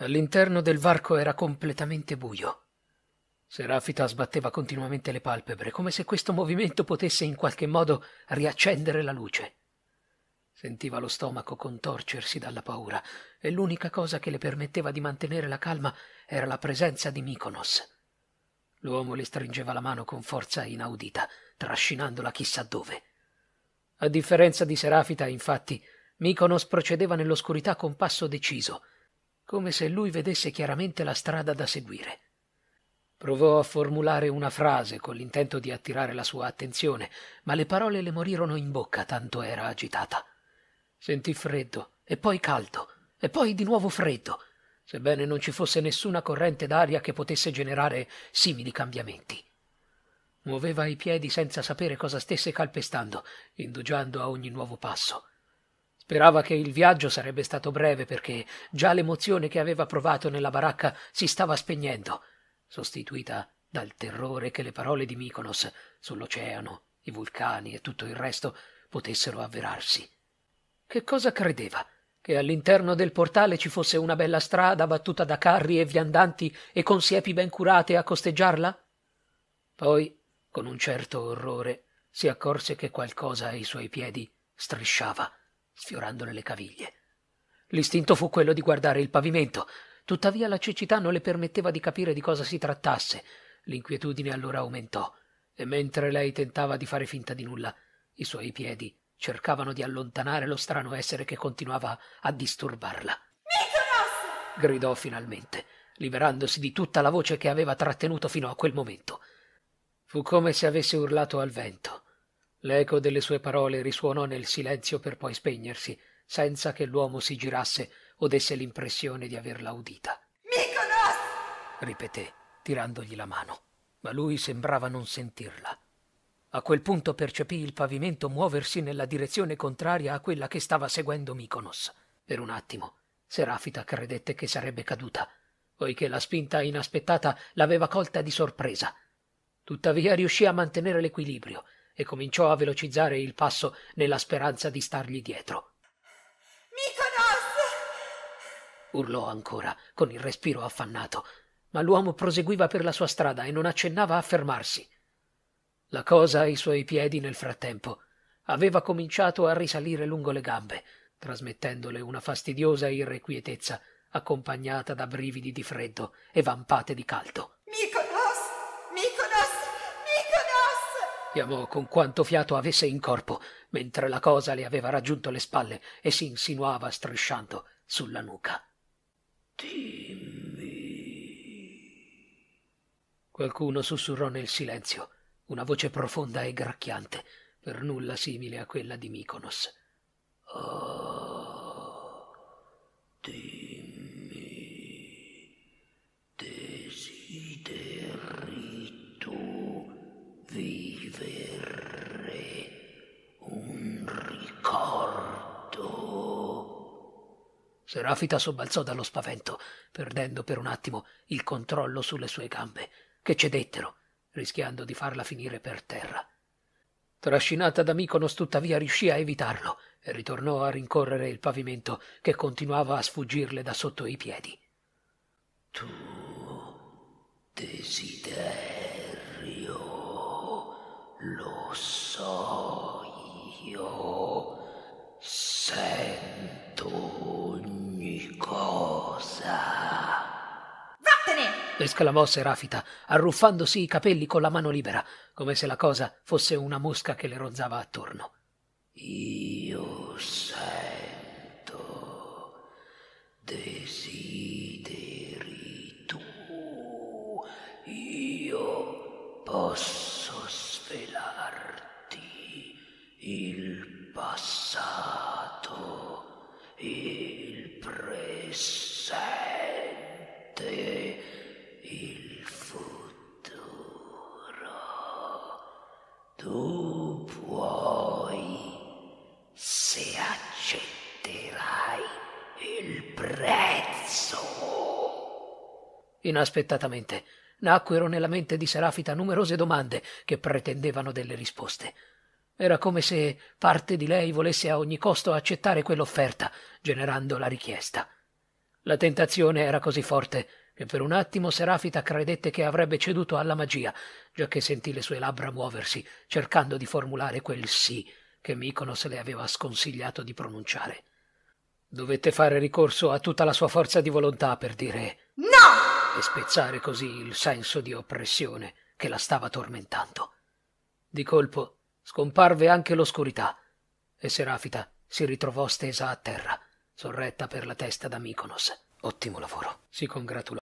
All'interno del varco era completamente buio. Serafita sbatteva continuamente le palpebre, come se questo movimento potesse in qualche modo riaccendere la luce. Sentiva lo stomaco contorcersi dalla paura, e l'unica cosa che le permetteva di mantenere la calma era la presenza di Mykonos. L'uomo le stringeva la mano con forza inaudita, trascinandola chissà dove. A differenza di Serafita, infatti, Mykonos procedeva nell'oscurità con passo deciso, come se lui vedesse chiaramente la strada da seguire. Provò a formulare una frase con l'intento di attirare la sua attenzione, ma le parole le morirono in bocca, tanto era agitata. Sentì freddo, e poi caldo, e poi di nuovo freddo, sebbene non ci fosse nessuna corrente d'aria che potesse generare simili cambiamenti. Muoveva i piedi senza sapere cosa stesse calpestando, indugiando a ogni nuovo passo. Sperava che il viaggio sarebbe stato breve perché già l'emozione che aveva provato nella baracca si stava spegnendo, sostituita dal terrore che le parole di Mykonos sull'oceano, i vulcani e tutto il resto potessero avverarsi. Che cosa credeva? Che all'interno del portale ci fosse una bella strada battuta da carri e viandanti e con siepi ben curate a costeggiarla? Poi, con un certo orrore, si accorse che qualcosa ai suoi piedi strisciava sfiorandole le caviglie. L'istinto fu quello di guardare il pavimento, tuttavia la cecità non le permetteva di capire di cosa si trattasse. L'inquietudine allora aumentò, e mentre lei tentava di fare finta di nulla, i suoi piedi cercavano di allontanare lo strano essere che continuava a disturbarla. Nicolas! gridò finalmente, liberandosi di tutta la voce che aveva trattenuto fino a quel momento. Fu come se avesse urlato al vento. L'eco delle sue parole risuonò nel silenzio per poi spegnersi, senza che l'uomo si girasse o desse l'impressione di averla udita. Mykonos! ripeté, tirandogli la mano, ma lui sembrava non sentirla. A quel punto percepì il pavimento muoversi nella direzione contraria a quella che stava seguendo Mykonos. Per un attimo Serafita credette che sarebbe caduta, poiché la spinta inaspettata l'aveva colta di sorpresa. Tuttavia riuscì a mantenere l'equilibrio e cominciò a velocizzare il passo nella speranza di stargli dietro. Mykonos! urlò ancora, con il respiro affannato, ma l'uomo proseguiva per la sua strada e non accennava a fermarsi. La cosa ai suoi piedi nel frattempo aveva cominciato a risalire lungo le gambe, trasmettendole una fastidiosa irrequietezza accompagnata da brividi di freddo e vampate di caldo. Mykonos! sappiamo con quanto fiato avesse in corpo, mentre la cosa le aveva raggiunto le spalle e si insinuava strisciando sulla nuca. Dimmi. Qualcuno sussurrò nel silenzio, una voce profonda e gracchiante, per nulla simile a quella di Mykonos. Oh, dimmi, desideri vivere un ricordo. Serafita sobbalzò dallo spavento, perdendo per un attimo il controllo sulle sue gambe, che cedettero, rischiando di farla finire per terra. Trascinata da Miconos, tuttavia riuscì a evitarlo e ritornò a rincorrere il pavimento che continuava a sfuggirle da sotto i piedi. Tu Lo so io. Sento ogni cosa. Vattene! esclamò Serafita, arruffandosi i capelli con la mano libera, come se la cosa fosse una mosca che le ronzava attorno. Io sento. Desideri tu. Io posso il passato, il presente, il futuro. Tu puoi, se accetterai il prezzo. Inaspettatamente nacquero nella mente di Serafita numerose domande che pretendevano delle risposte. Era come se parte di lei volesse a ogni costo accettare quell'offerta, generando la richiesta. La tentazione era così forte che per un attimo Serafita credette che avrebbe ceduto alla magia, giacché sentì le sue labbra muoversi, cercando di formulare quel sì che Mykonos le aveva sconsigliato di pronunciare. Dovette fare ricorso a tutta la sua forza di volontà per dire no e spezzare così il senso di oppressione che la stava tormentando. Di colpo Scomparve anche l'oscurità e Serafita si ritrovò stesa a terra, sorretta per la testa da Mykonos. Ottimo lavoro, si congratulò.